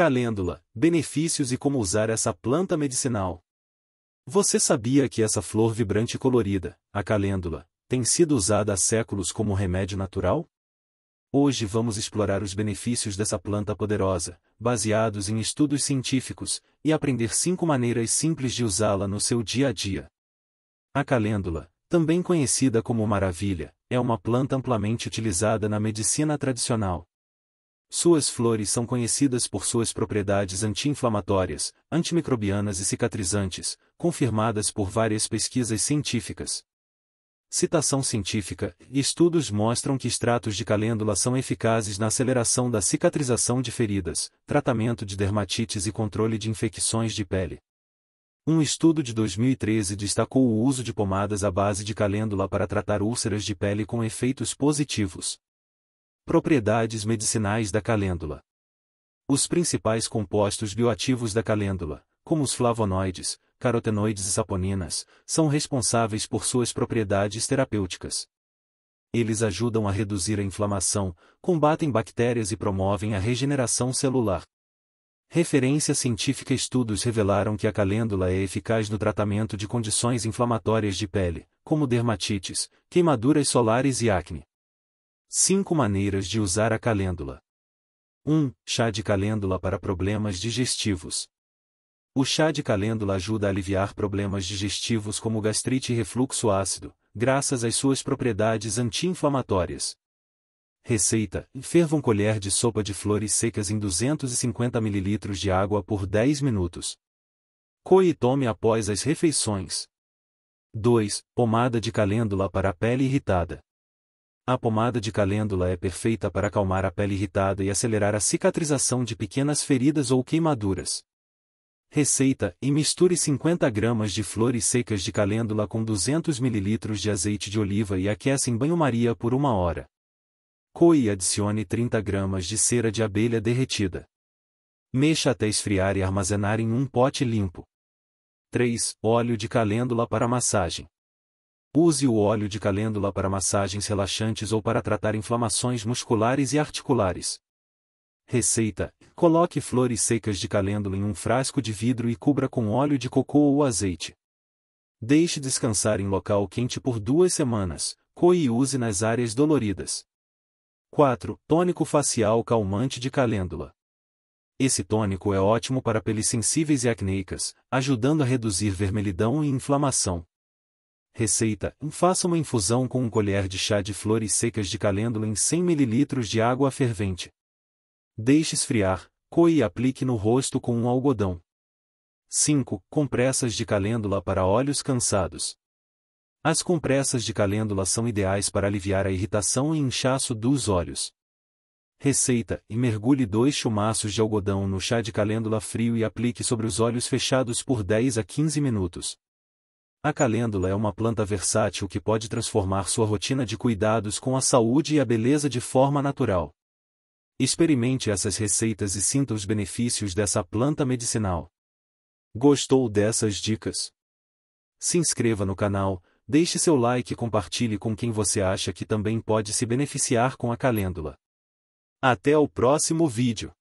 Calêndula, benefícios e como usar essa planta medicinal. Você sabia que essa flor vibrante e colorida, a calêndula, tem sido usada há séculos como remédio natural? Hoje vamos explorar os benefícios dessa planta poderosa, baseados em estudos científicos, e aprender cinco maneiras simples de usá-la no seu dia a dia. A calêndula, também conhecida como maravilha, é uma planta amplamente utilizada na medicina tradicional, suas flores são conhecidas por suas propriedades anti-inflamatórias, antimicrobianas e cicatrizantes, confirmadas por várias pesquisas científicas. Citação científica: estudos mostram que extratos de calêndula são eficazes na aceleração da cicatrização de feridas, tratamento de dermatites e controle de infecções de pele. Um estudo de 2013 destacou o uso de pomadas à base de calêndula para tratar úlceras de pele com efeitos positivos. Propriedades medicinais da calêndula. Os principais compostos bioativos da calêndula, como os flavonoides, carotenoides e saponinas, são responsáveis por suas propriedades terapêuticas. Eles ajudam a reduzir a inflamação, combatem bactérias e promovem a regeneração celular. Referência científica Estudos revelaram que a calêndula é eficaz no tratamento de condições inflamatórias de pele, como dermatites, queimaduras solares e acne. 5 maneiras de usar a calêndula. 1. Chá de calêndula para problemas digestivos. O chá de calêndula ajuda a aliviar problemas digestivos como gastrite e refluxo ácido, graças às suas propriedades anti-inflamatórias. Receita: um colher de sopa de flores secas em 250 ml de água por 10 minutos. Coe e tome após as refeições. 2. Pomada de calêndula para a pele irritada. A pomada de calêndula é perfeita para acalmar a pele irritada e acelerar a cicatrização de pequenas feridas ou queimaduras. Receita e misture 50 gramas de flores secas de calêndula com 200 ml de azeite de oliva e aqueça em banho-maria por uma hora. Coe e adicione 30 gramas de cera de abelha derretida. Mexa até esfriar e armazenar em um pote limpo. 3. Óleo de calêndula para massagem. Use o óleo de calêndula para massagens relaxantes ou para tratar inflamações musculares e articulares. Receita: Coloque flores secas de calêndula em um frasco de vidro e cubra com óleo de cocô ou azeite. Deixe descansar em local quente por duas semanas, coe e use nas áreas doloridas. 4. Tônico facial calmante de calêndula. Esse tônico é ótimo para peles sensíveis e acneicas, ajudando a reduzir vermelhidão e inflamação. Receita: faça uma infusão com um colher de chá de flores secas de calêndula em 100 ml de água fervente. Deixe esfriar, coe e aplique no rosto com um algodão. 5. Compressas de calêndula para olhos cansados. As compressas de calêndula são ideais para aliviar a irritação e inchaço dos olhos. Receita: e mergulhe dois chumaços de algodão no chá de calêndula frio e aplique sobre os olhos fechados por 10 a 15 minutos. A calêndula é uma planta versátil que pode transformar sua rotina de cuidados com a saúde e a beleza de forma natural. Experimente essas receitas e sinta os benefícios dessa planta medicinal. Gostou dessas dicas? Se inscreva no canal, deixe seu like e compartilhe com quem você acha que também pode se beneficiar com a calêndula. Até o próximo vídeo!